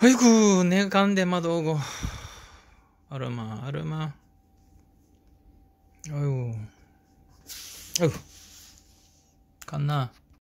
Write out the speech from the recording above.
はよく、ね、かんで窓をご。あるま、あるま。あよ。あよ。かんな。